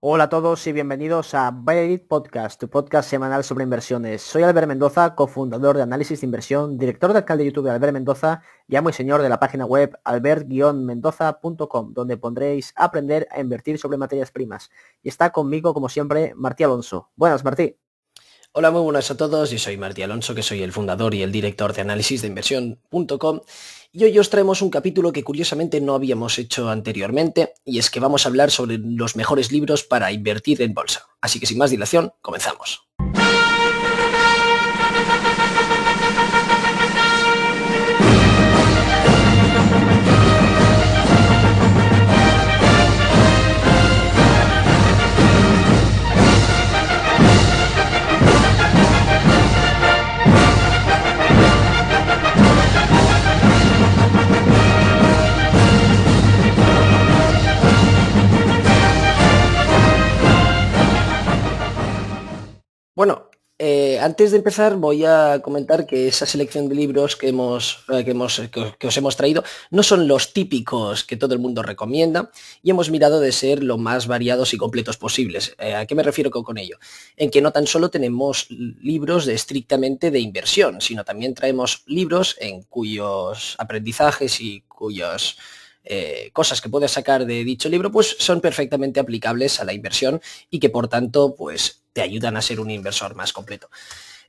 Hola a todos y bienvenidos a Baird Podcast, tu podcast semanal sobre inversiones. Soy Albert Mendoza, cofundador de Análisis de Inversión, director de alcalde de YouTube de Albert Mendoza y amo y señor de la página web albert-mendoza.com, donde pondréis aprender a invertir sobre materias primas. Y está conmigo, como siempre, Martí Alonso. Buenas, Martí. Hola, muy buenas a todos. Yo soy Martí Alonso, que soy el fundador y el director de análisis de inversión.com y hoy os traemos un capítulo que curiosamente no habíamos hecho anteriormente, y es que vamos a hablar sobre los mejores libros para invertir en bolsa. Así que sin más dilación, comenzamos. Bueno, eh, antes de empezar voy a comentar que esa selección de libros que, hemos, eh, que, os, hemos traído no son los típicos que todo el mundo recomienda y hemos mirado de ser lo más variados y completos posibles. Eh, ¿A qué me refiero con, ello? En que no tan solo tenemos libros de, estrictamente de inversión, sino también traemos libros en cuyos aprendizajes y cuyos eh, cosas que puedes sacar de dicho libro, pues son perfectamente aplicables a la inversión y que por tanto, pues te ayudan a ser un inversor más completo.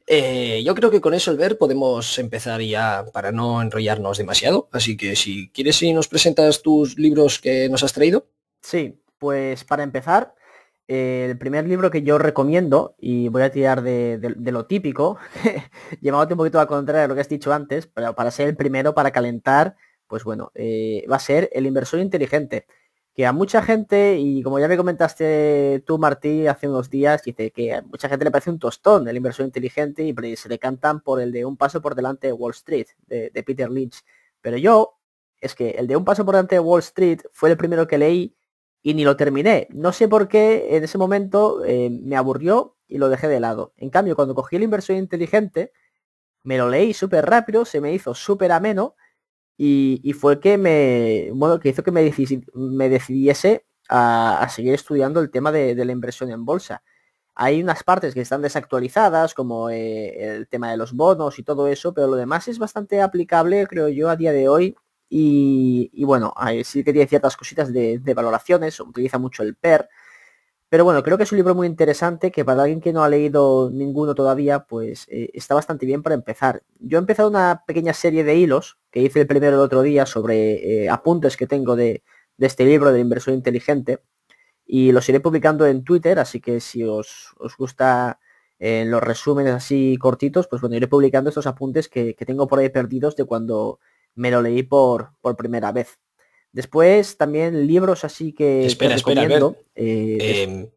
Eh, yo creo que con eso, ver podemos empezar ya para no enrollarnos demasiado. Así que si quieres, si nos presentas tus libros que nos has traído. Sí, pues para empezar, eh, el primer libro que yo recomiendo, y voy a tirar de, lo típico, llevándote un poquito a contrario de lo que has dicho antes, pero para ser el primero, para calentar pues bueno, eh, va a ser el inversor inteligente. Que a mucha gente, y como ya me comentaste tú, Martí, hace unos días, dice que a mucha gente le parece un tostón el inversor inteligente y se le cantan por el de un paso por delante de Wall Street, de, Peter Lynch. Pero yo, es que el de un paso por delante de Wall Street fue el primero que leí y ni lo terminé. No sé por qué en ese momento eh, me aburrió y lo dejé de lado. En cambio, cuando cogí el inversor inteligente, me lo leí súper rápido, se me hizo súper ameno y, fue que me, bueno, que hizo que me, decidiese a, seguir estudiando el tema de, la inversión en bolsa. Hay unas partes que están desactualizadas, como eh, el tema de los bonos y todo eso, pero lo demás es bastante aplicable, creo yo, a día de hoy y, bueno, sí que tiene ciertas cositas de, de, valoraciones, utiliza mucho el PER, pero bueno, creo que es un libro muy interesante que para alguien que no ha leído ninguno todavía, pues eh, está bastante bien para empezar. Yo he empezado una pequeña serie de hilos que hice el primero el otro día sobre eh, apuntes que tengo de, este libro de Inversión inteligente y los iré publicando en Twitter, así que si os, gusta eh, los resúmenes así cortitos, pues bueno, iré publicando estos apuntes que, que tengo por ahí perdidos de cuando me lo leí por, por primera vez. Después también libros así que... Espera, espera, eh, em,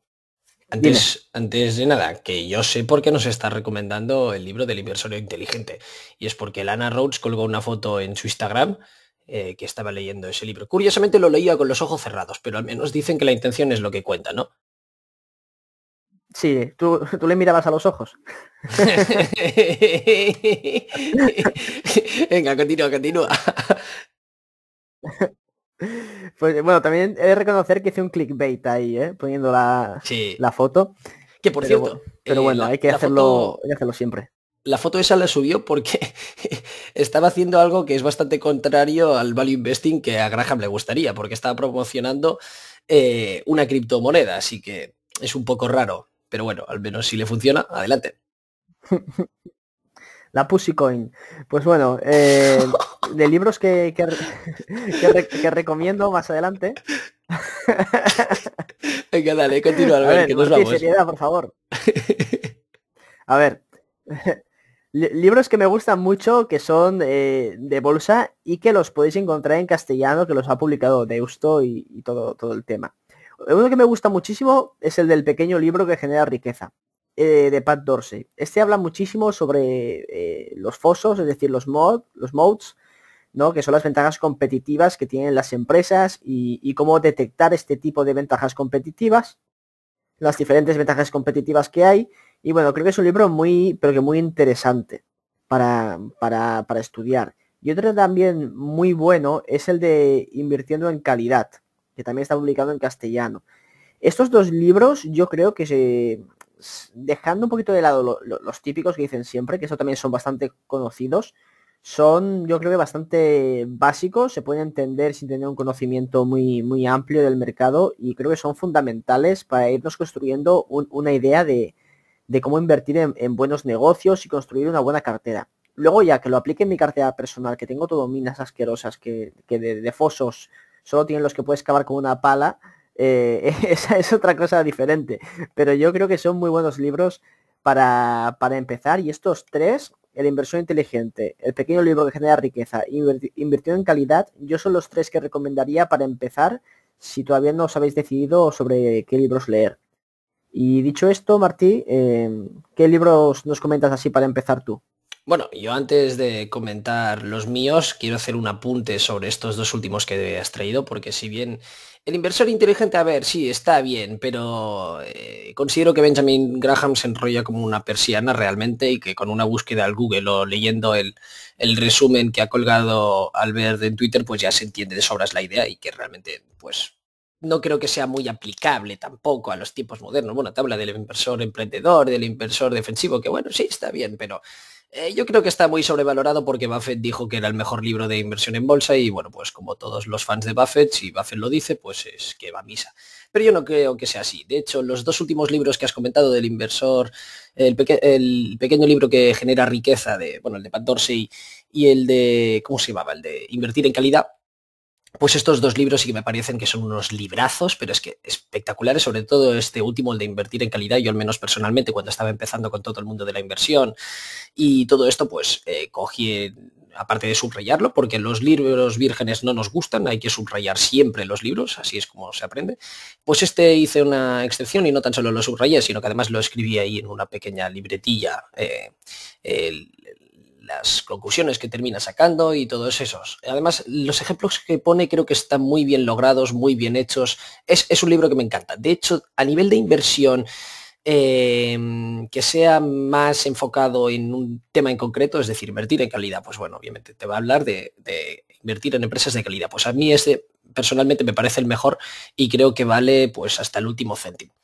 antes, antes, de nada, que yo sé por qué nos está recomendando el libro del inversorio inteligente. Y es porque Lana Rhodes colgó una foto en su Instagram eh, que estaba leyendo ese libro. Curiosamente lo leía con los ojos cerrados, pero al menos dicen que la intención es lo que cuenta, ¿no? Sí, tú, tú le mirabas a los ojos. Venga, continúa, continúa. Pues bueno, también he de reconocer que hice un clickbait ahí, ¿eh? Poniendo la, la foto. Que por cierto. Pero eh, bueno, hay, que hacerlo, siempre la foto esa la subió porque estaba haciendo algo que es bastante contrario al value investing que a Graham le gustaría, porque estaba promocionando eh, una criptomoneda, así que es un poco raro, pero bueno, al menos si le funciona, adelante. La Pussycoin. Pues bueno, eh, de libros que, que, recomiendo más adelante. Venga, dale, a ver, que nos vamos. por favor. A ver, libros que me gustan mucho, que son eh, de bolsa y que los podéis encontrar en castellano, que los ha publicado Deusto y, y todo, todo el tema. Uno que me gusta muchísimo es el del pequeño libro que genera riqueza. Eh, de Pat Dorsey. Este habla muchísimo sobre eh, los fosos, es decir, los, mod, los modes, ¿no? que son las ventajas competitivas que tienen las empresas y, cómo detectar este tipo de ventajas competitivas, las diferentes ventajas competitivas que hay. Y bueno, creo que es un libro muy, pero que muy interesante para estudiar. Y otro también muy bueno es el de Invirtiendo en Calidad, que también está publicado en castellano. Estos dos libros yo creo que se, dejando un poquito de lado los típicos que dicen siempre, que eso también son bastante conocidos, son yo creo que bastante básicos, se pueden entender sin tener un conocimiento muy, muy amplio del mercado y creo que son fundamentales para irnos construyendo una idea de, cómo invertir en, buenos negocios y construir una buena cartera. Luego ya que lo aplique en mi cartera personal, que tengo todo minas asquerosas, que, de, de fosos solo tienen los que puedes cavar con una pala, eh, esa es otra cosa diferente. Pero yo creo que son muy buenos libros para, para empezar. Y estos tres, el inversor inteligente, el pequeño libro que genera riqueza, invertir en calidad, yo son los tres que recomendaría para empezar si todavía no os habéis decidido sobre qué libros leer. Y dicho esto, Martí, eh, ¿qué libros nos comentas así para empezar tú? Bueno, yo antes de comentar los míos, quiero hacer un apunte sobre estos dos últimos que has traído, porque si bien el inversor inteligente, a ver, sí, está bien, pero eh, considero que Benjamin Graham se enrolla como una persiana realmente y que con una búsqueda al Google o leyendo el, el resumen que ha colgado Albert en Twitter, pues ya se entiende de sobras la idea y que realmente, pues, no creo que sea muy aplicable tampoco a los tiempos modernos. Bueno, tabla del inversor emprendedor, del inversor defensivo, que bueno, sí, está bien, pero eh, yo creo que está muy sobrevalorado porque Buffett dijo que era el mejor libro de inversión en bolsa y bueno, pues como todos los fans de Buffett, si Buffett lo dice, pues es que va misa. Pero yo no creo que sea así. De hecho, los dos últimos libros que has comentado del inversor, el, pequeño libro que genera riqueza de, bueno, el de Pat y el de, ¿cómo se llamaba? El de Invertir en Calidad, pues estos dos libros sí que me parecen que son unos librazos, pero es que espectaculares, sobre todo este último, el de invertir en calidad. Yo al menos personalmente, cuando estaba empezando con todo el mundo de la inversión y todo esto, pues eh, cogí, aparte de subrayarlo, porque los libros vírgenes no nos gustan, hay que subrayar siempre los libros, así es como se aprende, pues este hice una excepción y no tan solo lo subrayé, sino que además lo escribí ahí en una pequeña libretilla. Eh, las conclusiones que termina sacando y todos esos. Además, los ejemplos que pone creo que están muy bien logrados, muy bien hechos. Es, un libro que me encanta. De hecho, a nivel de inversión, em, que sea más enfocado en un tema en concreto, es decir, invertir en calidad, pues bueno, obviamente te va a hablar de, de invertir en empresas de calidad. Pues a mí este personalmente me parece el mejor y creo que vale pues hasta el último céntimo.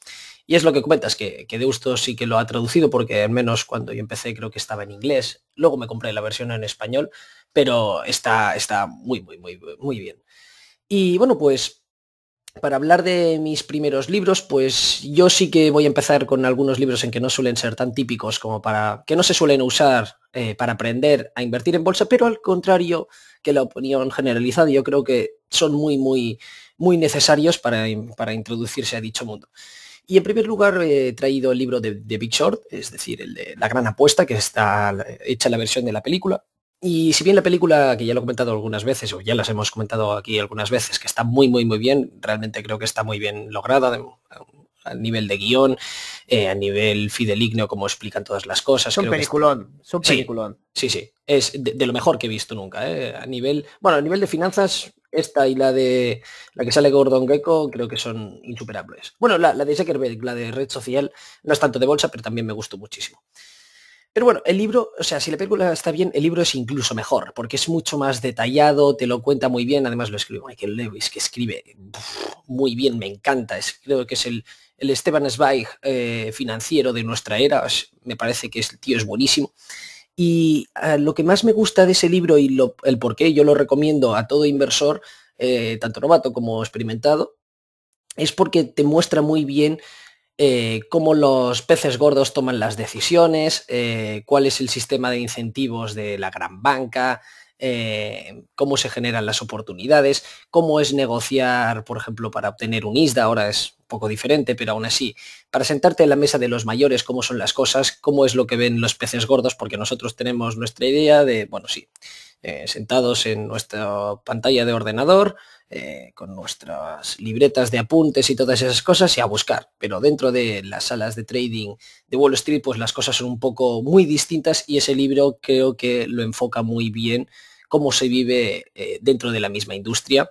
Y es lo que comentas, que, de gusto sí que lo ha traducido, porque al menos cuando yo empecé creo que estaba en inglés, luego me compré la versión en español, pero está, está muy, muy, muy, muy bien. Y bueno, pues para hablar de mis primeros libros, pues yo sí que voy a empezar con algunos libros en que no suelen ser tan típicos como para, que no se suelen usar eh, para aprender a invertir en bolsa, pero al contrario que la opinión generalizada, yo creo que son muy, muy, muy necesarios para, para introducirse a dicho mundo. Y en primer lugar he traído el libro de, Big Short, es decir, el de La Gran Apuesta, que está hecha la versión de la película. Y si bien la película, que ya lo he comentado algunas veces, o ya las hemos comentado aquí algunas veces, que está muy, muy, muy bien, realmente creo que está muy bien lograda, a nivel de guión, eh, a nivel fideligno, como explican todas las cosas. Es un peliculón, peliculón. Sí, sí, Es de, lo mejor que he visto nunca. Eh, a nivel, bueno, a nivel de finanzas esta y la de la que sale Gordon Gecko creo que son insuperables. Bueno, la, de Zuckerberg, la de red social, no es tanto de bolsa, pero también me gustó muchísimo. Pero bueno, el libro, o sea, si la película está bien, el libro es incluso mejor, porque es mucho más detallado, te lo cuenta muy bien, además lo escribe Michael Lewis, que escribe muy bien, me encanta, creo que es el, Esteban Zweig eh, financiero de nuestra era, me parece que el tío es buenísimo. Y ah, lo que más me gusta de ese libro y el por qué yo lo recomiendo a todo inversor, eh, tanto novato como experimentado, es porque te muestra muy bien eh, cómo los peces gordos toman las decisiones, eh, cuál es el sistema de incentivos de la gran banca, eh, cómo se generan las oportunidades, cómo es negociar, por ejemplo, para obtener un ISDA, ahora es un poco diferente, pero aún así, para sentarte en la mesa de los mayores, cómo son las cosas, cómo es lo que ven los peces gordos, porque nosotros tenemos nuestra idea de, bueno, sí, eh, sentados en nuestra pantalla de ordenador, eh, con nuestras libretas de apuntes y todas esas cosas y a buscar. Pero dentro de las salas de trading de Wall Street, pues las cosas son un poco muy distintas y ese libro creo que lo enfoca muy bien cómo se vive eh, dentro de la misma industria.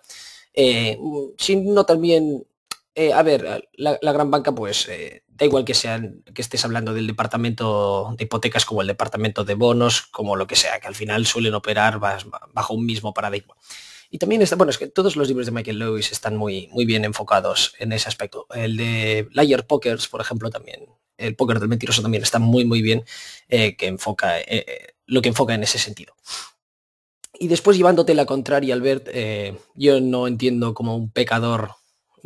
sino también eh, a ver, la, gran banca, pues eh, da igual que sean, que estés hablando del departamento de hipotecas como el departamento de bonos, como lo que sea, que al final suelen operar bajo un mismo paradigma. Y también está, bueno, es que todos los libros de Michael Lewis están muy, muy bien enfocados en ese aspecto. El de Liar Pokers, por ejemplo, también, el Poker del mentiroso también está muy, muy bien, eh, que enfoca lo que enfoca en ese sentido. Y después llevándote la contraria, Albert, yo no entiendo como un pecador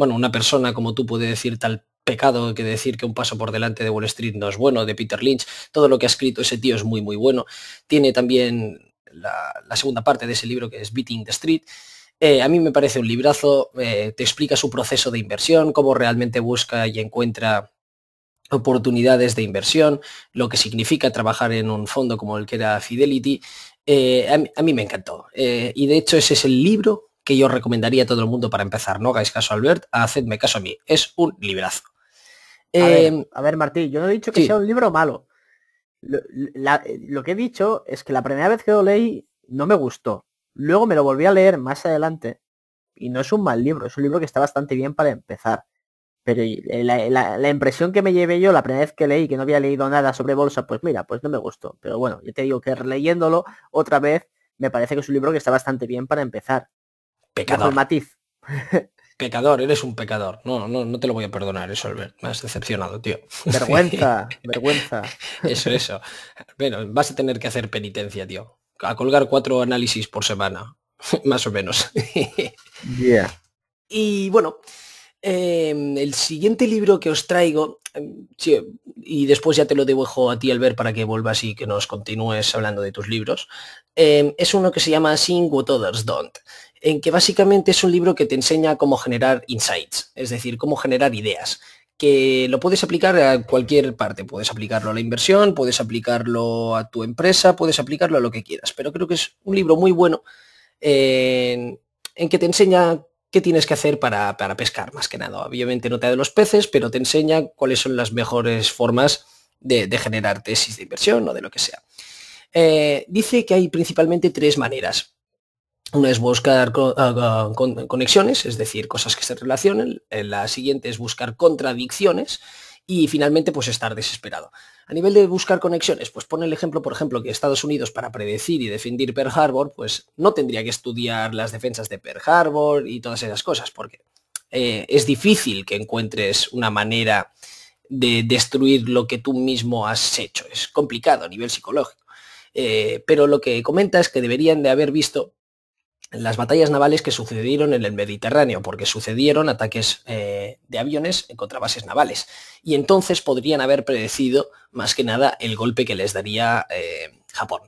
bueno, una persona como tú puede decir tal pecado que decir que un paso por delante de Wall Street no es bueno, de Peter Lynch, todo lo que ha escrito ese tío es muy, muy bueno. Tiene también la, segunda parte de ese libro que es Beating the Street. Eh, a mí me parece un librazo, eh, te explica su proceso de inversión, cómo realmente busca y encuentra oportunidades de inversión, lo que significa trabajar en un fondo como el que era Fidelity. Eh, a, mí, me encantó. y de hecho ese es el libro que yo recomendaría a todo el mundo para empezar. No hagáis caso a Albert, hacedme caso a mí. Es un librazo. a, ver, eh, Martín, yo no he dicho que sea un libro malo. Lo, que he dicho es que la primera vez que lo leí no me gustó. Luego me lo volví a leer más adelante y no es un mal libro, es un libro que está bastante bien para empezar. Pero eh, la, la impresión que me llevé yo la primera vez que leí, que no había leído nada sobre bolsa, pues mira, pues no me gustó. Pero bueno, yo te digo que leyéndolo otra vez, me parece que es un libro que está bastante bien para empezar. Pecador. matiz. pecador, eres un pecador. No, no, no te lo voy a perdonar, eso, Albert. Me has decepcionado, tío. Vergüenza, vergüenza. Eso, eso. Bueno, vas a tener que hacer penitencia, tío. A colgar cuatro análisis por semana, más o menos. Y bueno, em, el siguiente libro que os traigo, em, y después ya te lo dejo a ti, Albert, para que vuelvas y que nos continúes hablando de tus libros, em, es uno que se llama Sing What Others Don't en que básicamente es un libro que te enseña cómo generar insights, es decir, cómo generar ideas, que lo puedes aplicar a cualquier parte, puedes aplicarlo a la inversión, puedes aplicarlo a tu empresa, puedes aplicarlo a lo que quieras, pero creo que es un libro muy bueno eh, en, que te enseña qué tienes que hacer para, pescar, más que nada. Obviamente no te da de los peces, pero te enseña cuáles son las mejores formas de, generar tesis de inversión o de lo que sea. Eh, dice que hay principalmente tres maneras una es buscar ah, ah, conexiones, es decir, cosas que se relacionen. Eh, la siguiente es buscar contradicciones y finalmente pues estar desesperado. A nivel de buscar conexiones, pues pone el ejemplo, por ejemplo, que Estados Unidos para predecir y defender Pearl Harbor, pues no tendría que estudiar las defensas de Pearl Harbor y todas esas cosas, porque eh, es difícil que encuentres una manera de destruir lo que tú mismo has hecho. Es complicado a nivel psicológico. Eh, pero lo que comenta es que deberían de haber visto las batallas navales que sucedieron en el Mediterráneo, porque sucedieron ataques eh, de aviones contra bases navales. Y entonces podrían haber predecido más que nada el golpe que les daría eh, Japón.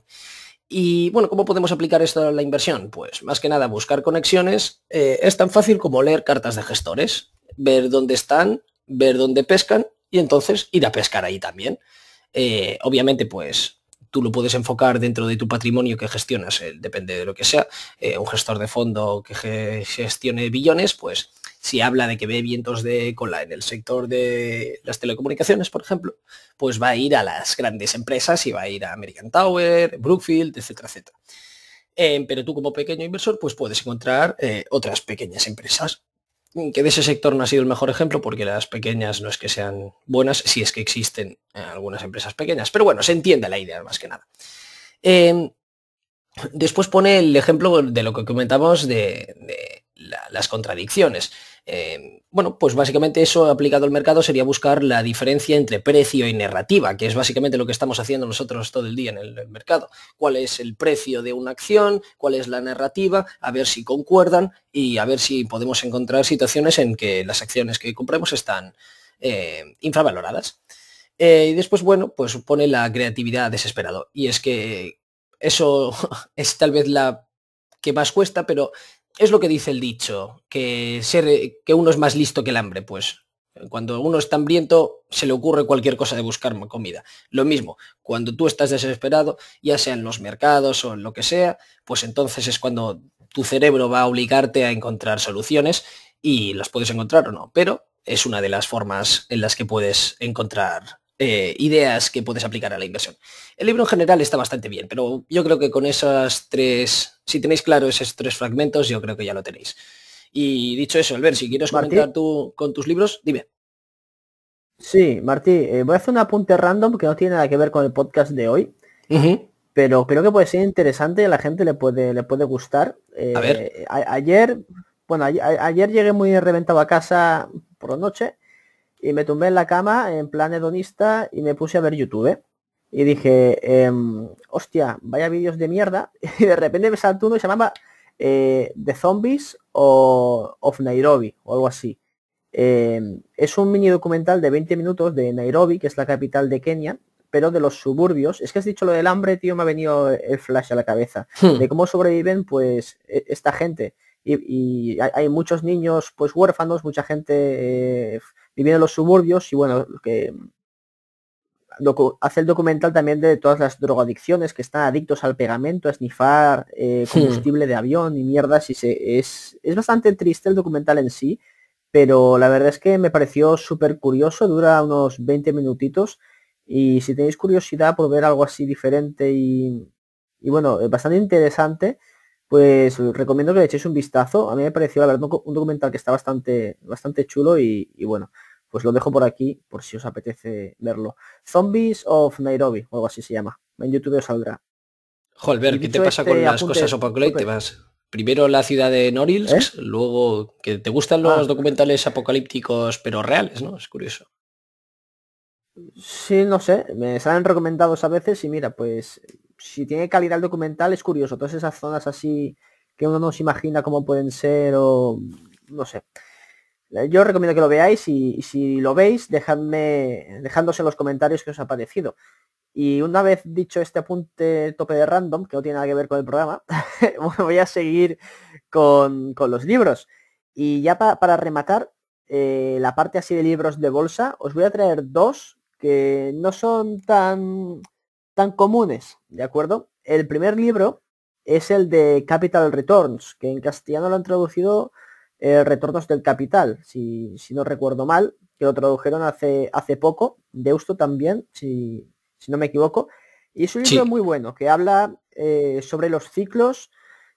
Y bueno, ¿cómo podemos aplicar esto a la inversión? Pues más que nada buscar conexiones. Eh, es tan fácil como leer cartas de gestores, ver dónde están, ver dónde pescan y entonces ir a pescar ahí también. obviamente, pues tú lo puedes enfocar dentro de tu patrimonio que gestionas, eh, depende de lo que sea, eh, un gestor de fondo que gestione billones, pues si habla de que ve vientos de cola en el sector de las telecomunicaciones, por ejemplo, pues va a ir a las grandes empresas y va a ir a American Tower, Brookfield, etcétera, etcétera. Eh, pero tú como pequeño inversor, pues puedes encontrar otras pequeñas empresas que de ese sector no ha sido el mejor ejemplo porque las pequeñas no es que sean buenas, si es que existen eh, algunas empresas pequeñas. Pero bueno, se entiende la idea más que nada. Em, después pone el ejemplo de lo que comentamos de, las contradicciones. Eh, bueno, pues básicamente eso aplicado al mercado sería buscar la diferencia entre precio y narrativa, que es básicamente lo que estamos haciendo nosotros todo el día en el, mercado. ¿Cuál es el precio de una acción? ¿Cuál es la narrativa? A ver si concuerdan y a ver si podemos encontrar situaciones en que las acciones que compramos están eh, infravaloradas. Eh, y después, bueno, pues pone la creatividad desesperado. Y es que eso es tal vez la que más cuesta, pero es lo que dice el dicho, que, que uno es más listo que el hambre, pues. Cuando uno está hambriento, se le ocurre cualquier cosa de buscar comida. Lo mismo, cuando tú estás desesperado, ya sea en los mercados o en lo que sea, pues entonces es cuando tu cerebro va a obligarte a encontrar soluciones y las puedes encontrar o no. Pero es una de las formas en las que puedes encontrar eh, ideas que puedes aplicar a la inversión. El libro en general está bastante bien, pero yo creo que con esas tres, si tenéis claro esos tres fragmentos, yo creo que ya lo tenéis. Y dicho eso, Albert, si quieres comentar tú con tus libros, dime. Sí, Martí, eh, voy a hacer un apunte random que no tiene nada que ver con el podcast de hoy, pero creo que puede ser interesante a la gente le puede, le puede gustar. ver. Eh, ayer, bueno, ayer llegué muy reventado a casa por la noche y me tumbé en la cama en plan hedonista y me puse a ver YouTube. Y dije, em, hostia, vaya vídeos de mierda. Y de repente me saltó uno y se llamaba eh, The Zombies o of Nairobi o algo así. Em, es un mini documental de 20 minutos de Nairobi, que es la capital de Kenia, pero de los suburbios. Es que has dicho lo del hambre, tío, me ha venido el flash a la cabeza. Hmm. De cómo sobreviven, pues, e, esta gente. Y, y, hay muchos niños, pues, huérfanos, mucha gente eh, viviendo en los suburbios y bueno, que hace el documental también de todas las drogadicciones que están adictos al pegamento, a esnifar eh, hmm. combustible de avión y mierdas. Y se, es, es bastante triste el documental en sí, pero la verdad es que me pareció súper curioso, dura unos 20 minutitos. Y si tenéis curiosidad por ver algo así diferente y, y bueno, eh, bastante interesante, pues recomiendo que le echéis un vistazo. A mí me pareció, un documental que está bastante, bastante chulo y bueno, pues lo dejo por aquí por si os apetece verlo. Zombies of Nairobi, o algo así se llama. En YouTube os saldrá. Joder, ¿qué te pasa este con las cosas apocalípticas? Primero la ciudad de Norilsk, ¿Eh? luego que te gustan ah, los documentales apocalípticos pero reales, ¿no? Es curioso. Sí, no sé, me salen recomendados a veces y mira, pues si tiene calidad el documental es curioso, todas esas zonas así que uno no se imagina cómo pueden ser o no sé. Eh, yo recomiendo que lo veáis y, si lo veis, dejadme, dejándose en los comentarios que os ha parecido. Y una vez dicho este apunte tope de random, que no tiene nada que ver con el programa, voy a seguir con, los libros. Y ya para rematar eh, la parte así de libros de bolsa, os voy a traer dos que no son tan, tan comunes, ¿de acuerdo? El primer libro es el de Capital Returns, que en castellano lo han traducido eh, retornos del Capital, si, si, no recuerdo mal, que lo tradujeron hace, hace poco, Deusto también, si, no me equivoco. Y es un libro muy bueno, que habla eh, sobre los ciclos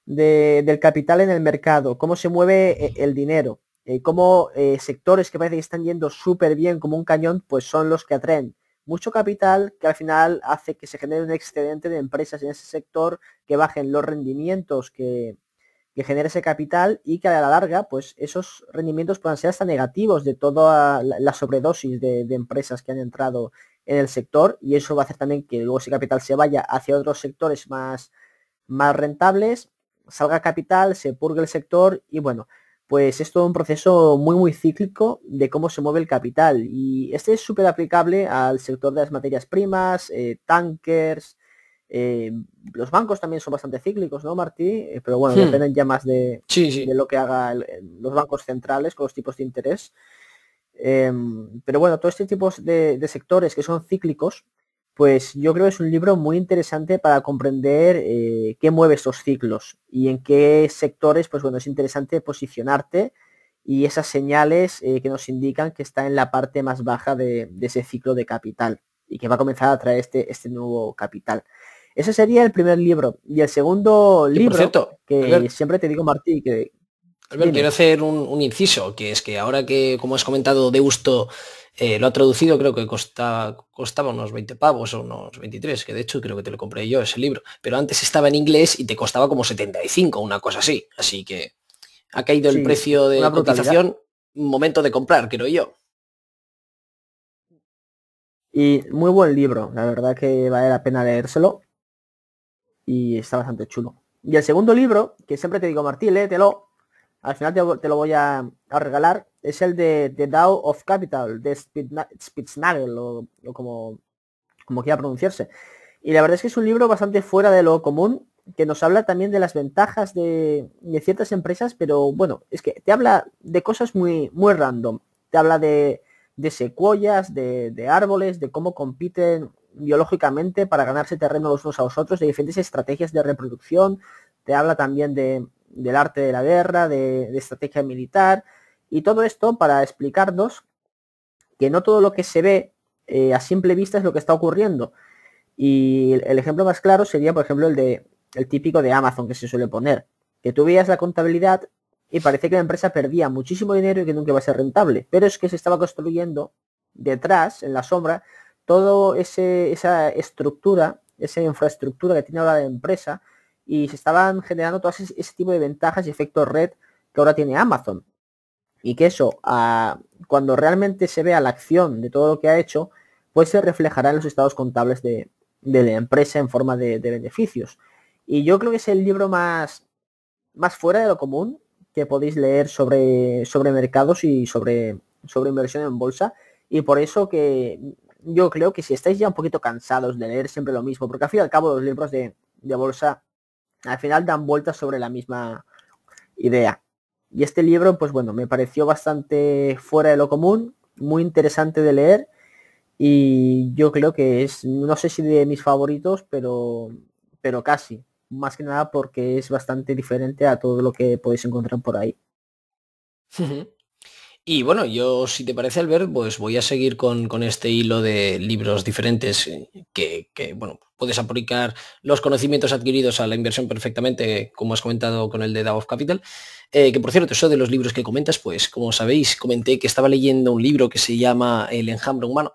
de, del capital en el mercado, cómo se mueve eh, el dinero, cómo sectores que parece que están yendo súper bien como un cañón, pues son los que atraen mucho capital que al final hace que se genere un excedente de empresas en ese sector, que bajen los rendimientos que, que genere ese capital y que a la larga, pues esos rendimientos puedan ser hasta negativos de toda la sobredosis de, empresas que han entrado en el sector y eso va a hacer también que luego ese capital se vaya hacia otros sectores más, más rentables, salga capital, se purgue el sector y bueno, pues es todo un proceso muy muy cíclico de cómo se mueve el capital y este es súper aplicable al sector de las materias primas, eh, tankers, eh, los bancos también son bastante cíclicos, ¿no, Martí? Eh, pero bueno, hmm. dependen ya más de, lo que haga los bancos centrales con los tipos de interés. Em, pero bueno, todos este tipos de, sectores que son cíclicos, pues yo creo que es un libro muy interesante para comprender eh, qué mueve estos ciclos y en qué sectores, pues bueno, es interesante posicionarte y esas señales que nos indican que está en la parte más baja de, ese ciclo de capital y que va a comenzar a traer este, este nuevo capital. Ese sería el primer libro. Y el segundo libro, que siempre te digo, Martí, que... Albert, quiero hacer un, inciso, que es que ahora que, como has comentado, de gusto, eh, lo ha traducido, creo que costaba unos 20 pavos o unos 23, que de hecho creo que te lo compré yo ese libro. Pero antes estaba en inglés y te costaba como 75, una cosa así. Así que ha caído el precio de la cotización, momento de comprar, creo yo. Y muy buen libro, la verdad que vale la pena leérselo y está bastante chulo. Y el segundo libro, que siempre te digo, Martí, léetelo, al final te, lo voy a, regalar, es el de The Dow of Capital, de Spitznagel, o, como, como quiera pronunciarse. Y la verdad es que es un libro bastante fuera de lo común, que nos habla también de las ventajas de, ciertas empresas, pero bueno, es que te habla de cosas muy, muy random. Te habla de, de secuoyas, de árboles, de cómo compiten biológicamente para ganarse terreno los unos a los otros, de diferentes estrategias de reproducción, te habla también de, del arte de la guerra, de, estrategia militar, y todo esto para explicarnos que no todo lo que se ve eh, a simple vista es lo que está ocurriendo. Y el, ejemplo más claro sería, por ejemplo, el de el típico de Amazon que se suele poner. Que tú veías la contabilidad y parece que la empresa perdía muchísimo dinero y que nunca iba a ser rentable. Pero es que se estaba construyendo detrás, en la sombra, toda esa estructura, esa infraestructura que tiene ahora la empresa y se estaban generando todo ese, tipo de ventajas y efectos red que ahora tiene Amazon. Y que eso, ah, cuando realmente se vea la acción de todo lo que ha hecho, pues se reflejará en los estados contables de, la empresa en forma de, de, beneficios. Y yo creo que es el libro más, más fuera de lo común que podéis leer sobre, sobre mercados y sobre, sobre inversión en bolsa. Y por eso que yo creo que si estáis ya un poquito cansados de leer siempre lo mismo, porque al fin y al cabo los libros de, bolsa al final dan vueltas sobre la misma idea. Y este libro, pues bueno, me pareció bastante fuera de lo común, muy interesante de leer y yo creo que es, no sé si de mis favoritos, pero, pero casi. Más que nada porque es bastante diferente a todo lo que podéis encontrar por ahí. Y bueno, yo si te parece Albert, pues voy a seguir con, este hilo de libros diferentes eh, que, bueno, puedes aplicar los conocimientos adquiridos a la inversión perfectamente, como has comentado con el de DAO of Capital. Eh, que por cierto, eso de los libros que comentas, pues como sabéis, comenté que estaba leyendo un libro que se llama El enjambre humano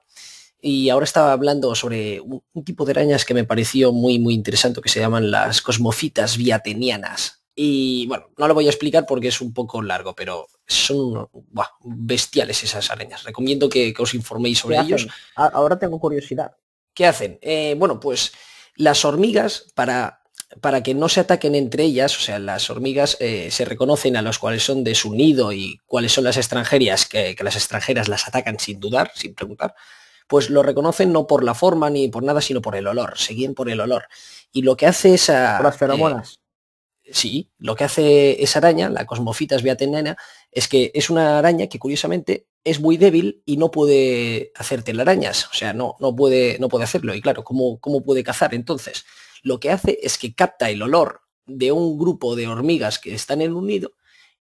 y ahora estaba hablando sobre un, tipo de arañas que me pareció muy, muy interesante, que se llaman las cosmofitas viatenianas y bueno, no lo voy a explicar porque es un poco largo, pero son bestiales esas arañas. Recomiendo que, os informéis sobre ellos. Ah, ahora tengo curiosidad. ¿Qué hacen? Eh, bueno, pues las hormigas, para, que no se ataquen entre ellas, o sea, las hormigas eh, se reconocen a los cuales son de su nido y cuáles son las extranjeras, que, las extranjeras las atacan sin dudar, sin preguntar pues lo reconocen no por la forma ni por nada, sino por el olor, se por el olor. Y lo que hace esa... Por las eh, feromonas sí, lo que hace esa araña, la Cosmofitas beatenena, es que es una araña que curiosamente es muy débil y no puede hacer telarañas, o sea, no, puede, hacerlo. Y claro, ¿cómo, ¿cómo puede cazar entonces? Lo que hace es que capta el olor de un grupo de hormigas que están en un nido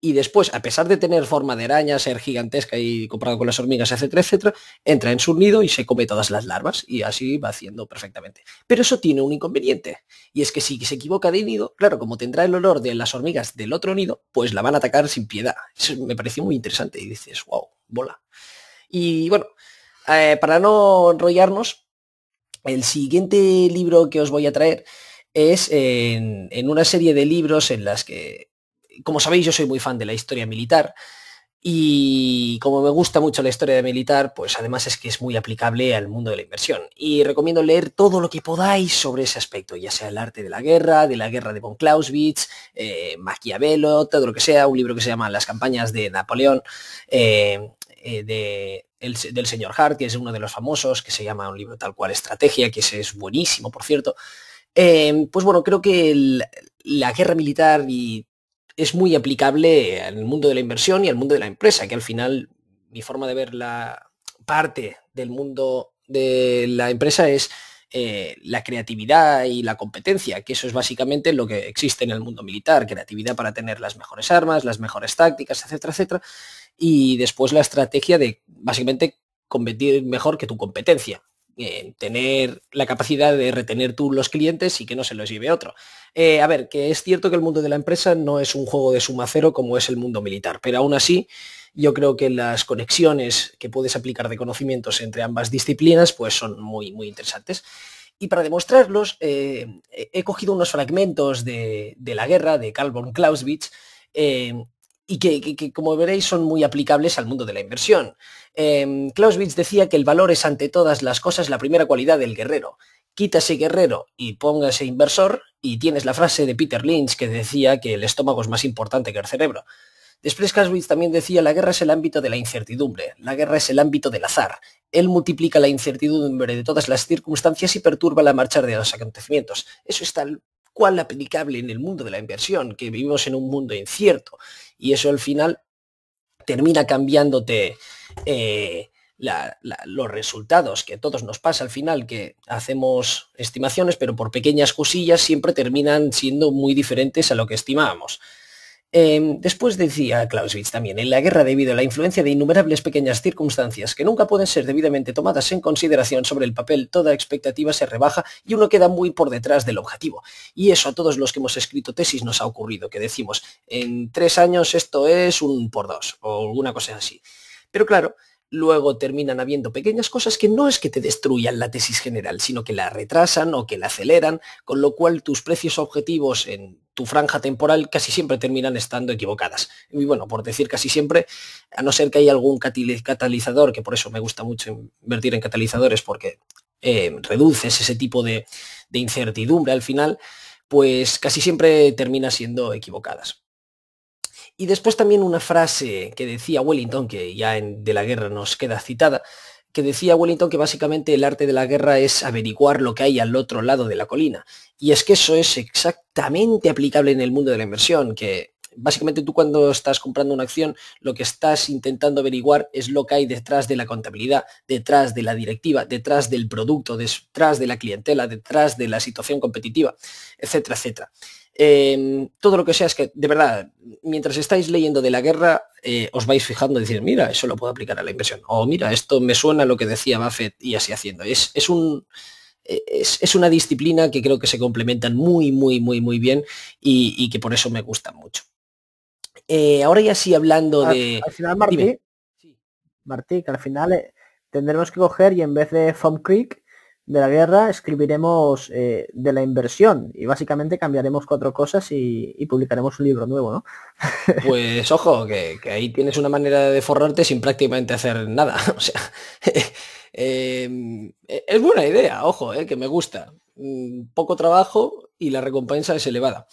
y después, a pesar de tener forma de araña, ser gigantesca y comparado con las hormigas, etcétera, etcétera, entra en su nido y se come todas las larvas y así va haciendo perfectamente. Pero eso tiene un inconveniente y es que si se equivoca de nido, claro, como tendrá el olor de las hormigas del otro nido, pues la van a atacar sin piedad. Eso me pareció muy interesante y dices, wow, bola. Y bueno, eh, para no enrollarnos, el siguiente libro que os voy a traer es en, en una serie de libros en las que como sabéis, yo soy muy fan de la historia militar. Y como me gusta mucho la historia militar, pues además es que es muy aplicable al mundo de la inversión. Y recomiendo leer todo lo que podáis sobre ese aspecto, ya sea el arte de la guerra, de la guerra de von Clausewitz, eh, Maquiavelo, todo lo que sea, un libro que se llama Las campañas de Napoleón, eh, eh, de, del señor Hart, que es uno de los famosos, que se llama un libro tal cual Estrategia, que ese es buenísimo, por cierto. Eh, pues bueno, creo que la guerra militar y es muy aplicable al mundo de la inversión y al mundo de la empresa, que al final mi forma de ver la parte del mundo de la empresa es eh, la creatividad y la competencia, que eso es básicamente lo que existe en el mundo militar, creatividad para tener las mejores armas, las mejores tácticas, etcétera, etcétera, y después la estrategia de básicamente competir mejor que tu competencia. Eh, tener la capacidad de retener tú los clientes y que no se los lleve otro. Eh, a ver, que es cierto que el mundo de la empresa no es un juego de suma cero como es el mundo militar, pero aún así yo creo que las conexiones que puedes aplicar de conocimientos entre ambas disciplinas pues son muy, muy interesantes. Y para demostrarlos, eh, he cogido unos fragmentos de, la guerra de Carl von Clausewitz, eh, y que, como veréis son muy aplicables al mundo de la inversión. Clauswitz em, Clausewitz decía que el valor es ante todas las cosas la primera cualidad del guerrero. Quítase guerrero y póngase inversor y tienes la frase de Peter Lynch que decía que el estómago es más importante que el cerebro. Después Clausewitz también decía la guerra es el ámbito de la incertidumbre, la guerra es el ámbito del azar. Él multiplica la incertidumbre de todas las circunstancias y perturba la marcha de los acontecimientos. Eso es tal cual aplicable en el mundo de la inversión, que vivimos en un mundo incierto y eso al final termina cambiándote eh, los resultados, que todos nos pasa al final, que hacemos estimaciones, pero por pequeñas cosillas siempre terminan siendo muy diferentes a lo que estimábamos. Em, después decía Clausewitz también, en la guerra debido a la influencia de innumerables pequeñas circunstancias que nunca pueden ser debidamente tomadas en consideración sobre el papel, toda expectativa se rebaja y uno queda muy por detrás del objetivo. Y eso a todos los que hemos escrito tesis nos ha ocurrido, que decimos, en tres años esto es un por dos o alguna cosa así. Pero claro, luego terminan habiendo pequeñas cosas que no es que te destruyan la tesis general, sino que la retrasan o que la aceleran, con lo cual tus precios objetivos en tu franja temporal casi siempre terminan estando equivocadas. Y bueno, por decir casi siempre, a no ser que haya algún catalizador, que por eso me gusta mucho invertir en catalizadores porque eh, reduces ese tipo de, de incertidumbre al final, pues casi siempre termina siendo equivocadas. Y después también una frase que decía Wellington, que ya de la guerra nos queda citada, que decía Wellington que básicamente el arte de la guerra es averiguar lo que hay al otro lado de la colina. Y es que eso es exactamente aplicable en el mundo de la inversión, que básicamente tú cuando estás comprando una acción, lo que estás intentando averiguar es lo que hay detrás de la contabilidad, detrás de la directiva, detrás del producto, detrás de la clientela, detrás de la situación competitiva, etcétera, etcétera. Em, todo lo que sea es que, de verdad, mientras estáis leyendo de la guerra, eh, os vais fijando y decir, mira, eso lo puedo aplicar a la inversión. O mira, esto me suena lo que decía Buffett y así haciendo. Es, es un... E, es, una disciplina que creo que se complementan muy, muy, muy, muy bien y, que por eso me gusta mucho. Eh, ahora ya sí hablando de... Al final, Martí, Martí, que al final eh, tendremos que coger y en vez de Foam Creek, de la guerra, escribiremos eh, de la inversión y básicamente cambiaremos cuatro cosas y, publicaremos un libro nuevo, ¿no? Pues ojo, que, ahí tienes una manera de forrarte sin prácticamente hacer nada. O sea, em, e-, es buena idea, ojo, eh, que me gusta. Mm, poco trabajo y la recompensa es elevada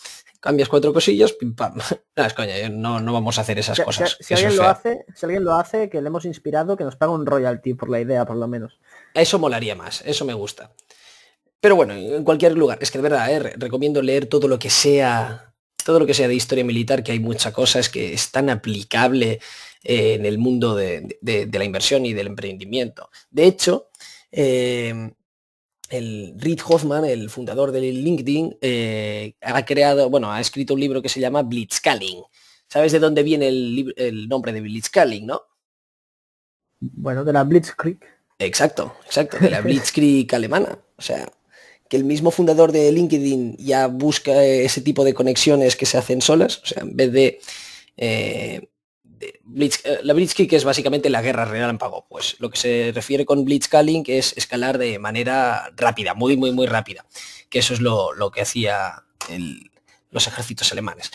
cambias cuatro cosillas, pim pam. No, es coña, no, vamos a hacer esas cosas. Si, alguien lo hace, si alguien lo hace, que le hemos inspirado, que nos paga un royalty por la idea, por lo menos. Eso molaría más, eso me gusta. Pero bueno, en cualquier lugar, es que de verdad, eh, recomiendo leer todo lo que sea, todo lo que sea de historia militar, que hay mucha cosas que es tan aplicable eh, en el mundo de, la inversión y del emprendimiento. De hecho, eh, el Reid Hoffman, el fundador de LinkedIn, eh, ha creado, bueno, ha escrito un libro que se llama Blitzscaling. ¿Sabes de dónde viene el, nombre de Blitzscaling, no? Bueno, de la Blitzkrieg. Exacto, exacto, de la Blitzkrieg alemana. O sea, que el mismo fundador de LinkedIn ya busca eh, ese tipo de conexiones que se hacen solas, o sea, en vez de eh, eh, la Blitzkrieg es básicamente la guerra real en pago Pues lo que se refiere con Blitzkaling es escalar de manera rápida, muy, muy, muy rápida. Que eso es lo, que hacía los ejércitos alemanes.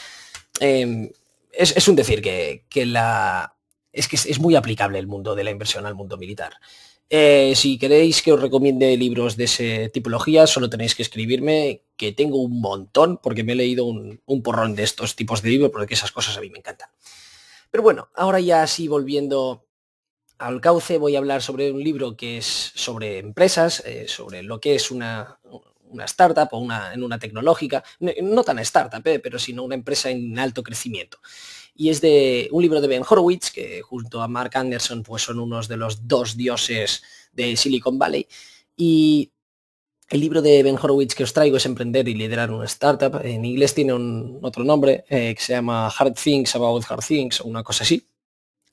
Em, es, un decir que, la, es que es, muy aplicable el mundo de la inversión al mundo militar. Eh, si queréis que os recomiende libros de esa tipología, solo tenéis que escribirme, que tengo un montón, porque me he leído un, un porrón de estos tipos de libros, porque esas cosas a mí me encantan. Pero bueno, ahora ya sí volviendo al cauce voy a hablar sobre un libro que es sobre empresas, eh, sobre lo que es una, startup o una, en una tecnológica, no, tan startup, eh, pero sino una empresa en alto crecimiento. Y es de un libro de Ben Horowitz, que junto a Mark Anderson pues son unos de los dos dioses de Silicon Valley. Y el libro de Ben Horowitz que os traigo es Emprender y Liderar una Startup. En inglés tiene un otro nombre eh, que se llama Hard Things About Hard Things o una cosa así.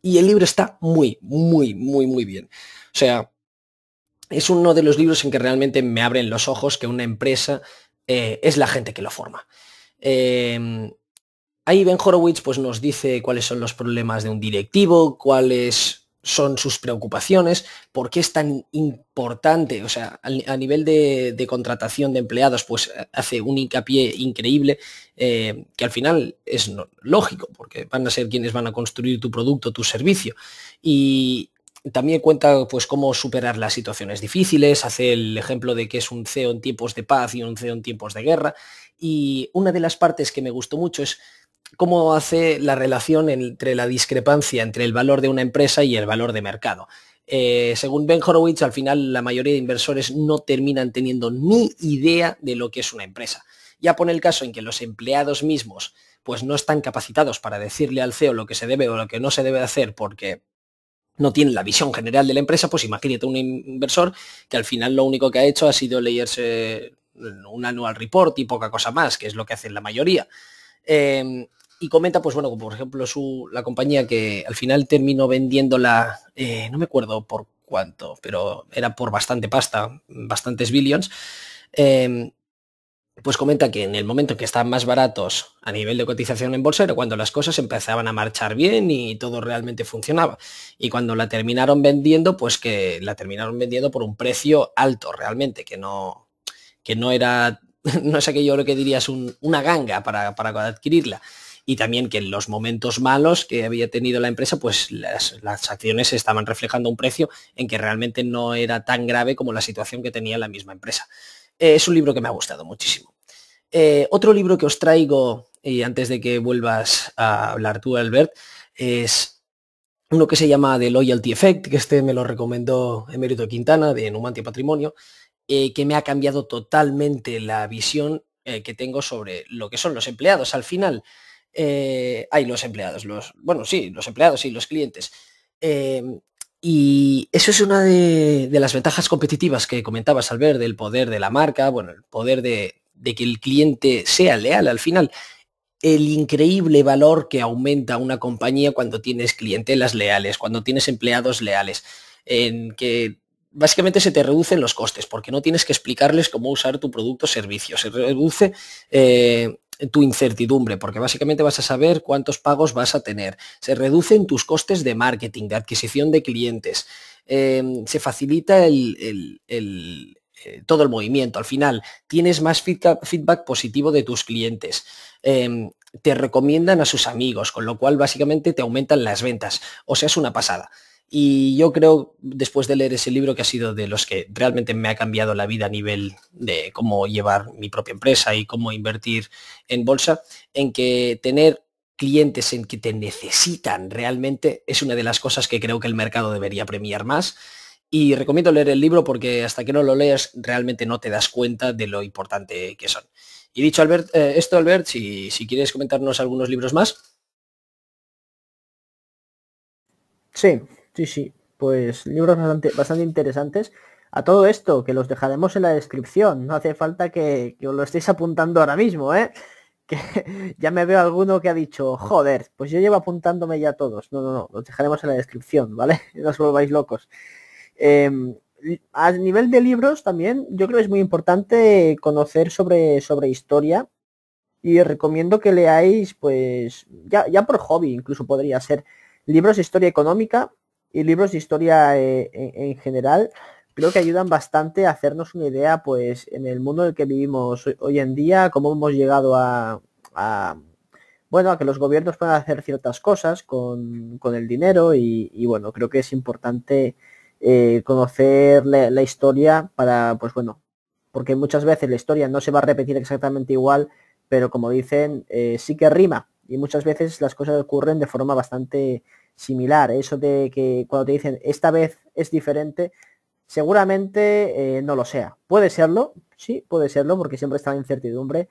Y el libro está muy, muy, muy, muy bien. O sea, es uno de los libros en que realmente me abren los ojos que una empresa eh, es la gente que lo forma. Em, ahí Ben Horowitz pues, nos dice cuáles son los problemas de un directivo, cuáles son sus preocupaciones, por qué es tan importante, o sea, a nivel de, contratación de empleados, pues eh, hace un hincapié increíble, eh, que al final es lógico, porque van a ser quienes van a construir tu producto, tu servicio. Y, también cuenta pues cómo superar las situaciones difíciles, hace el ejemplo de que es un CEO en tiempos de paz y un CEO en tiempos de guerra. Y una de las partes que me gustó mucho es cómo hace la relación entre la discrepancia entre el valor de una empresa y el valor de mercado. Eh, según Ben Horowitz, al final la mayoría de inversores no terminan teniendo ni idea de lo que es una empresa. Ya pone el caso en que los empleados mismos pues no están capacitados para decirle al CEO lo que se debe o lo que no se debe hacer porque no tienen la visión general de la empresa, pues imagínate un inversor que al final lo único que ha hecho ha sido leerse un annual report y poca cosa más, que es lo que hacen la mayoría. Em, y comenta, pues bueno, por ejemplo, su, la compañía que al final terminó vendiéndola, eh, no me acuerdo por cuánto, pero era por bastante pasta, bastantes billions. Em, pues comenta que en el momento en que estaban más baratos a nivel de cotización en bolsa era cuando las cosas empezaban a marchar bien y todo realmente funcionaba. Y cuando la terminaron vendiendo, pues que la terminaron vendiendo por un precio alto realmente, que no, que no era, no es aquello lo que dirías una ganga para, para adquirirla y también que en los momentos malos que había tenido la empresa, pues las, acciones estaban reflejando un precio en que realmente no era tan grave como la situación que tenía la misma empresa. Eh, es un libro que me ha gustado muchísimo. Eh, otro libro que os traigo, y antes de que vuelvas a hablar tú, Albert, es uno que se llama The Loyalty Effect, que este me lo recomendó Emérito Quintana de Numantia Patrimonio, eh, que me ha cambiado totalmente la visión que tengo sobre lo que son los empleados. Al final, eh, hay los empleados, los, bueno, sí, los empleados y los clientes. Em, y eso es una de, las ventajas competitivas que comentabas al ver del poder de la marca, bueno, el poder de, que el cliente sea leal al final el increíble valor que aumenta una compañía cuando tienes clientelas leales, cuando tienes empleados leales, en que básicamente se te reducen los costes porque no tienes que explicarles cómo usar tu producto o servicio, se reduce eh, tu incertidumbre, porque básicamente vas a saber cuántos pagos vas a tener. Se reducen tus costes de marketing, de adquisición de clientes. Em, se facilita eh, todo el movimiento. Al final, tienes más feedback positivo de tus clientes. Em, te recomiendan a sus amigos, con lo cual básicamente te aumentan las ventas. O sea, es una pasada. Y yo creo, después de leer ese libro, que ha sido de los que realmente me ha cambiado la vida a nivel de cómo llevar mi propia empresa y cómo invertir en bolsa, en que tener clientes en que te necesitan realmente es una de las cosas que creo que el mercado debería premiar más. Y recomiendo leer el libro porque hasta que no lo leas realmente no te das cuenta de lo importante que son. Y dicho Albert, eh, esto, Albert, si, si quieres comentarnos algunos libros más. Sí, Sí, sí, pues libros bastante, interesantes. A todo esto, que los dejaremos en la descripción, no hace falta que, os lo estéis apuntando ahora mismo, ¿eh? que ya me veo alguno que ha dicho, joder, pues yo llevo apuntándome ya todos. No, no, no, los dejaremos en la descripción, ¿vale? No os volváis locos. Em, a nivel de libros también, yo creo que es muy importante conocer sobre, sobre historia y os recomiendo que leáis, pues, ya, ya por hobby incluso podría ser, libros de historia económica y libros de historia eh, en, general, creo que ayudan bastante a hacernos una idea, pues, en el mundo en el que vivimos hoy, en día, cómo hemos llegado a, bueno, a que los gobiernos puedan hacer ciertas cosas con, con el dinero y, bueno, creo que es importante eh, conocer la, historia para, pues bueno, porque muchas veces la historia no se va a repetir exactamente igual, pero como dicen, eh, sí que rima y muchas veces las cosas ocurren de forma bastante similar. ¿eh? Eso de que cuando te dicen esta vez es diferente, seguramente eh, no lo sea. Puede serlo, sí, puede serlo, porque siempre está la incertidumbre,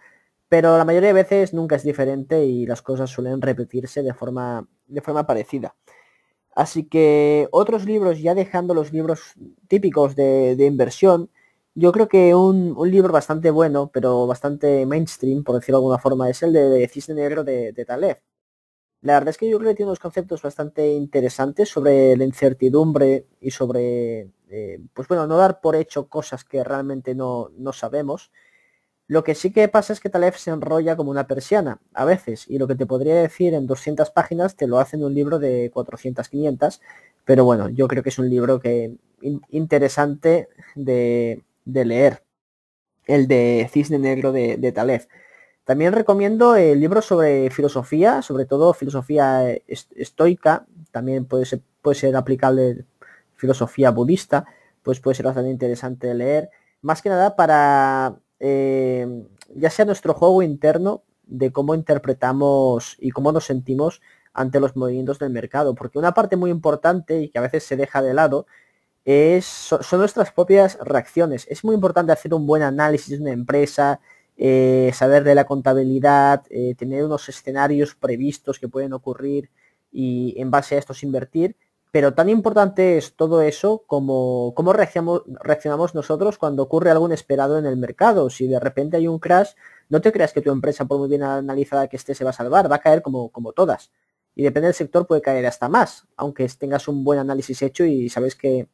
pero la mayoría de veces nunca es diferente y las cosas suelen repetirse de forma, de forma parecida. Así que otros libros, ya dejando los libros típicos de, inversión, yo creo que un, libro bastante bueno, pero bastante mainstream, por decirlo de alguna forma, es el de, Cisne Negro de, de Taleb. La verdad es que yo creo que tiene unos conceptos bastante interesantes sobre la incertidumbre y sobre, eh, pues bueno, no dar por hecho cosas que realmente no, no sabemos. Lo que sí que pasa es que Taleb se enrolla como una persiana, a veces, y lo que te podría decir en 200 páginas te lo hace en un libro de 400, 500, pero bueno, yo creo que es un libro que interesante de, leer, el de Cisne Negro de, de Taleb. También recomiendo el libro sobre filosofía, sobre todo filosofía eh, estoica, también puede ser, puede ser aplicable filosofía budista, pues puede ser bastante interesante leer, más que nada para eh, ya sea nuestro juego interno de cómo interpretamos y cómo nos sentimos ante los movimientos del mercado, porque una parte muy importante y que a veces se deja de lado es, son nuestras propias reacciones. Es muy importante hacer un buen análisis de una empresa, eh, saber de la contabilidad, eh, tener unos escenarios previstos que pueden ocurrir y en base a estos invertir. Pero tan importante es todo eso como cómo reaccionamos, nosotros cuando ocurre algo inesperado en el mercado. Si de repente hay un crash, no te creas que tu empresa, por muy bien analizada que esté, se va a salvar, va a caer como, como todas. Y depende del sector puede caer hasta más, aunque tengas un buen análisis hecho y sabes que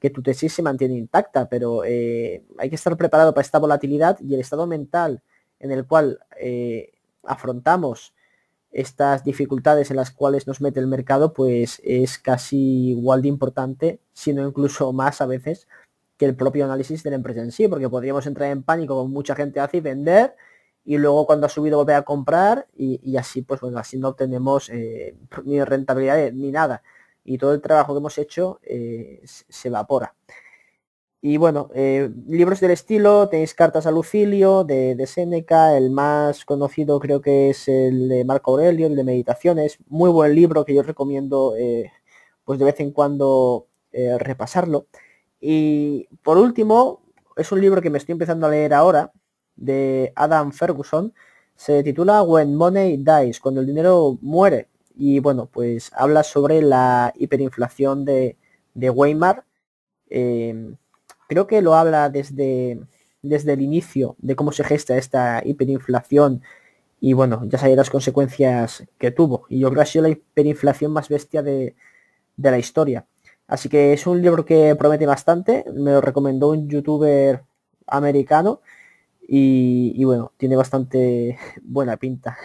que tu tesis se mantiene intacta, pero eh, hay que estar preparado para esta volatilidad y el estado mental en el cual eh, afrontamos estas dificultades en las cuales nos mete el mercado, pues es casi igual de importante, sino incluso más a veces, que el propio análisis de la empresa en sí, porque podríamos entrar en pánico como mucha gente hace y vender, y luego cuando ha subido volver a comprar, y, así, pues bueno, así no obtenemos eh, ni rentabilidad ni nada y todo el trabajo que hemos hecho eh, se evapora. Y bueno, eh, libros del estilo, tenéis cartas a Lucilio de, Seneca, el más conocido creo que es el de Marco Aurelio, el de Meditaciones, muy buen libro que yo recomiendo eh, pues de vez en cuando repasarlo. Y por último, es un libro que me estoy empezando a leer ahora, de Adam Ferguson, se titula When Money Dies, cuando el dinero muere y bueno, pues habla sobre la hiperinflación de, Weimar. Em, creo que lo habla desde, desde el inicio de cómo se gesta esta hiperinflación y bueno, ya sabéis las consecuencias que tuvo. Y yo creo que ha sido la hiperinflación más bestia de, la historia. Así que es un libro que promete bastante, me lo recomendó un youtuber americano y bueno, tiene bastante buena pinta.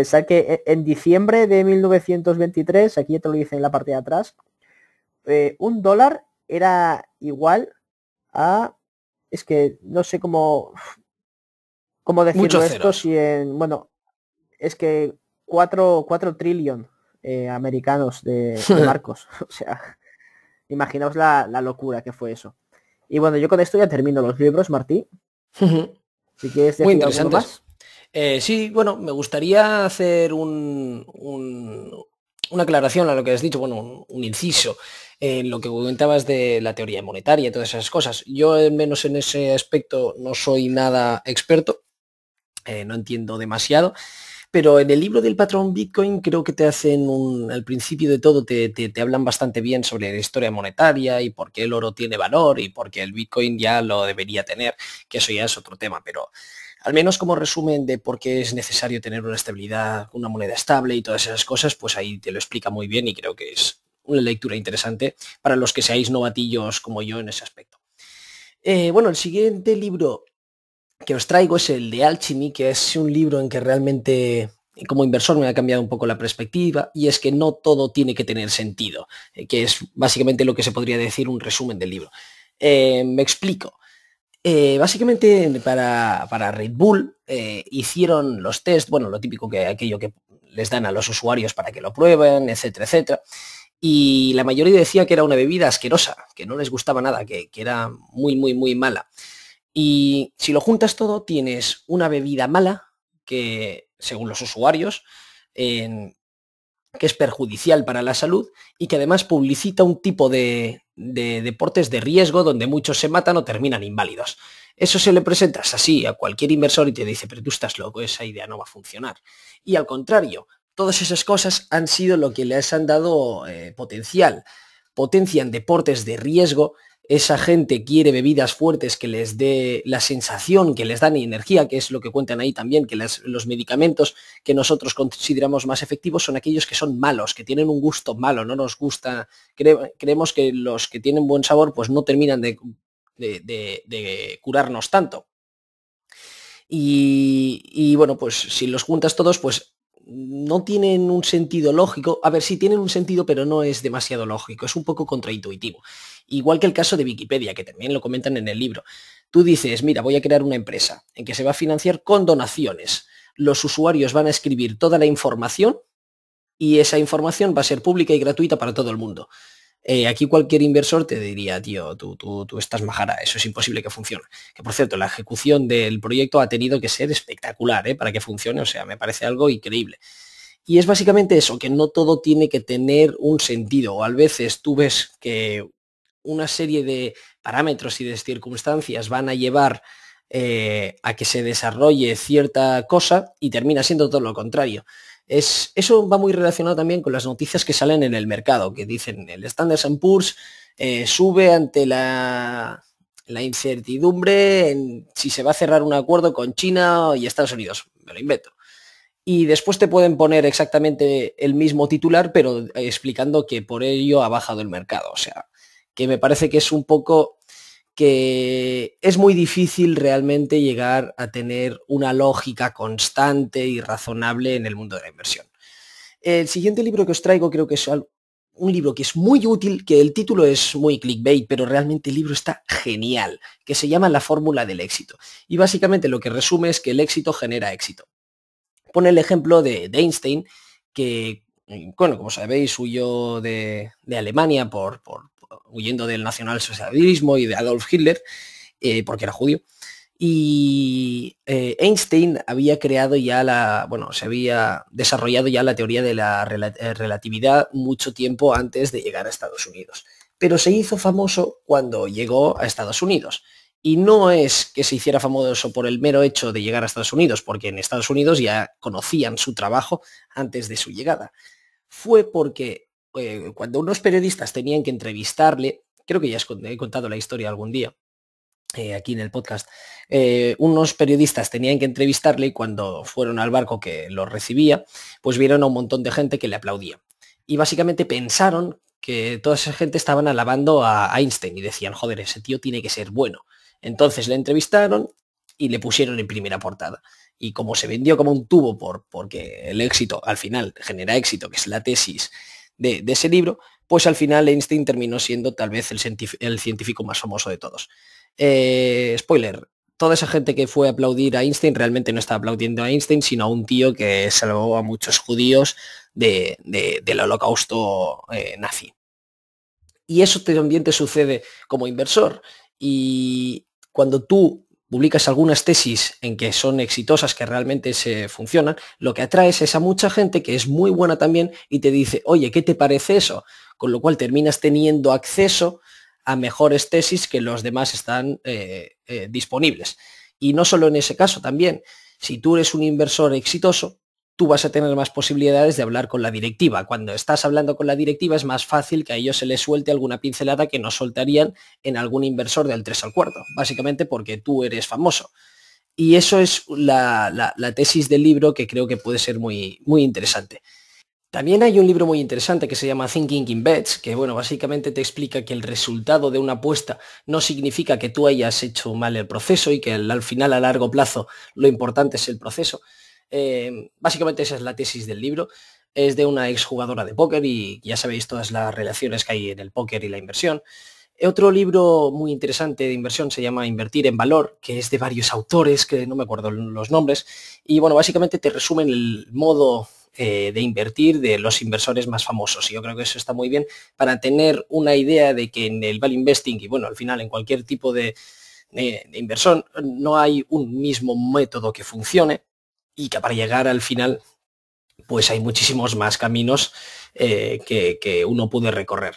Pensar que e, en diciembre de 1923, aquí ya te lo dice en la parte de atrás, eh, un dólar era igual a... Es que no sé cómo, cómo decirlo esto, si en... Bueno, es que 4, 4 trillion eh, americanos de, marcos. o sea, imaginaos la, la locura que fue eso. Y bueno, yo con esto ya termino los libros, Martí. Si quieres decir Muy eh, sí, bueno, me gustaría hacer un, una aclaración a lo que has dicho, bueno, un, inciso en lo que comentabas de la teoría monetaria y todas esas cosas. Yo, al menos en ese aspecto, no soy nada experto, eh, no entiendo demasiado. Pero en el libro del patrón Bitcoin creo que te hacen un, al principio de todo te, te, hablan bastante bien sobre la historia monetaria y por qué el oro tiene valor y por qué el Bitcoin ya lo debería tener, que eso ya es otro tema, pero al menos como resumen de por qué es necesario tener una estabilidad, una moneda estable y todas esas cosas, pues ahí te lo explica muy bien y creo que es una lectura interesante para los que seáis novatillos como yo en ese aspecto. Eh, bueno, el siguiente libro que os traigo es el de Alchemy, que es un libro en que realmente eh, como inversor me ha cambiado un poco la perspectiva y es que no todo tiene que tener sentido, eh, que es básicamente lo que se podría decir un resumen del libro. me explico. Eh, básicamente para, para, Red Bull eh, hicieron los test, bueno, lo típico que aquello que les dan a los usuarios para que lo prueben, etcétera, etcétera. Y la mayoría decía que era una bebida asquerosa, que no les gustaba nada, que, era muy, muy, muy mala. Y si lo juntas todo, tienes una bebida mala que, según los usuarios, que es perjudicial para la salud y que además publicita un tipo de, de deportes de riesgo donde muchos se matan o terminan inválidos. Eso se le presentas así a cualquier inversor y te dice, pero tú estás loco, esa idea no va a funcionar. Y al contrario, todas esas cosas han sido lo que les han dado eh, potencial. Potencian deportes de riesgo esa gente quiere bebidas fuertes que les dé la sensación, que les dan energía, que es lo que cuentan ahí también, que los medicamentos que nosotros consideramos más efectivos son aquellos que son malos, que tienen un gusto malo, no nos gusta, creemos que los que tienen buen sabor pues no terminan de, curarnos tanto. Y, y bueno, pues si los juntas todos, pues no tienen un sentido lógico. A ver, si tienen un sentido, pero no es demasiado lógico. Es un poco contraintuitivo. Igual que el caso de Wikipedia, que también lo comentan en el libro. Tú dices, mira, voy a crear una empresa en que se va a financiar con donaciones. Los usuarios van a escribir toda la información y esa información va a ser pública y gratuita para todo el mundo. Eh, aquí cualquier inversor te diría, tío, tú, tú, estás majara, eso es imposible que funcione. Que por cierto, la ejecución del proyecto ha tenido que ser espectacular eh, para que funcione, o sea, me parece algo increíble. Y es básicamente eso, que no todo tiene que tener un sentido. O A veces tú ves que una serie de parámetros y de circunstancias van a llevar eh, a que se desarrolle cierta cosa y termina siendo todo lo contrario. Es, eso va muy relacionado también con las noticias que salen en el mercado, que dicen el Standard Poor's eh, sube ante la, la incertidumbre en si se va a cerrar un acuerdo con China y Estados Unidos. Me lo invento y después te pueden poner exactamente el mismo titular, pero explicando que por ello ha bajado el mercado. O sea, que me parece que es un poco que es muy difícil realmente llegar a tener una lógica constante y razonable en el mundo de la inversión. El siguiente libro que os traigo creo que es un libro que es muy útil, que el título es muy clickbait, pero realmente el libro está genial, que se llama La fórmula del éxito. Y básicamente lo que resume es que el éxito genera éxito. Pone el ejemplo de, Einstein, que, bueno, como sabéis, huyó de, de Alemania por, por, huyendo del nacionalsocialismo y de Adolf Hitler, eh, porque era judío. Y eh, Einstein había creado ya la, bueno, se había desarrollado ya la teoría de la eh, relatividad mucho tiempo antes de llegar a Estados Unidos. Pero se hizo famoso cuando llegó a Estados Unidos. Y no es que se hiciera famoso por el mero hecho de llegar a Estados Unidos, porque en Estados Unidos ya conocían su trabajo antes de su llegada. Fue porque eh, cuando unos periodistas tenían que entrevistarle, creo que ya he contado la historia algún día, eh, aquí en el podcast, eh, unos periodistas tenían que entrevistarle y cuando fueron al barco que lo recibía, pues vieron a un montón de gente que le aplaudía. Y básicamente pensaron que toda esa gente estaban alabando a Einstein y decían, joder, ese tío tiene que ser bueno. Entonces le entrevistaron y le pusieron en primera portada. Y como se vendió como un tubo por, porque el éxito, al final, genera éxito, que es la tesis de, ese libro, pues al final Einstein terminó siendo tal vez el, científico más famoso de todos. Eh, spoiler, toda esa gente que fue a aplaudir a Einstein realmente no está aplaudiendo a Einstein, sino a un tío que salvó a muchos judíos del holocausto eh, nazi. Y eso también te sucede como inversor. Y cuando tú publicas algunas tesis en que son exitosas, que realmente se funcionan, lo que atraes es a mucha gente que es muy buena también y te dice, oye, ¿qué te parece eso? Con lo cual terminas teniendo acceso a mejores tesis que los demás están eh, eh, disponibles. Y no solo en ese caso, también, si tú eres un inversor exitoso, tú vas a tener más posibilidades de hablar con la directiva. Cuando estás hablando con la directiva es más fácil que a ellos se les suelte alguna pincelada que no soltarían en algún inversor del 3 al cuarto, básicamente porque tú eres famoso. Y eso es la, tesis del libro que creo que puede ser muy, muy interesante. También hay un libro muy interesante que se llama Thinking in Bets, que bueno, básicamente te explica que el resultado de una apuesta no significa que tú hayas hecho mal el proceso y que al final a largo plazo lo importante es el proceso, eh, básicamente esa es la tesis del libro. Es de una exjugadora de póker y ya sabéis todas las relaciones que hay en el póker y la inversión. Otro libro muy interesante de inversión se llama Invertir en Valor, que es de varios autores, que no me acuerdo los nombres, y bueno, básicamente te resumen el modo eh, de invertir de los inversores más famosos. Y yo creo que eso está muy bien para tener una idea de que en el value investing y bueno, al final en cualquier tipo de eh, inversión no hay un mismo método que funcione, y que para llegar al final, pues hay muchísimos más caminos eh, que, uno puede recorrer.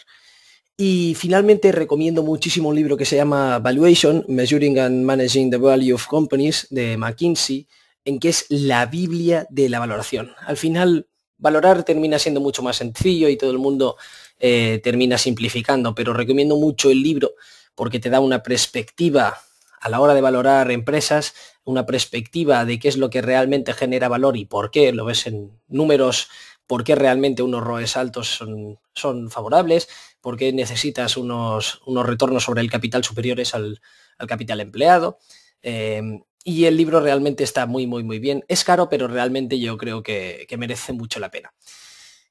Y finalmente recomiendo muchísimo un libro que se llama Valuation, Measuring and Managing the Value of Companies de McKinsey, en que es la Biblia de la valoración. Al final, valorar termina siendo mucho más sencillo y todo el mundo eh, termina simplificando, pero recomiendo mucho el libro porque te da una perspectiva a la hora de valorar empresas, una perspectiva de qué es lo que realmente genera valor y por qué, lo ves en números, por qué realmente unos ROEs altos son, son favorables, por qué necesitas unos, unos, retornos sobre el capital superiores al, capital empleado. Em, y el libro realmente está muy, muy, muy bien. Es caro, pero realmente yo creo que, merece mucho la pena.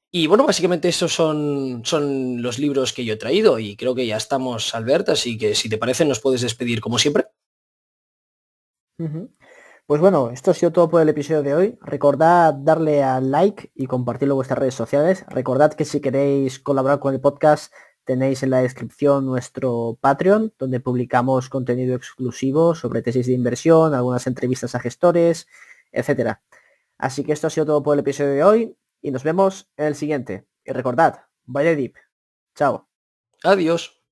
Y bueno, básicamente esos son, son los libros que yo he traído y creo que ya estamos, albertas así que si te parece nos puedes despedir como siempre. Pues bueno, esto ha sido todo por el episodio de hoy. Recordad darle al like y compartirlo en vuestras redes sociales. Recordad que si queréis colaborar con el podcast tenéis en la descripción nuestro Patreon, donde publicamos contenido exclusivo sobre tesis de inversión, algunas entrevistas a gestores, etc. Así que esto ha sido todo por el episodio de hoy y nos vemos en el siguiente. Y recordad, vaya deep. Chao. Adiós.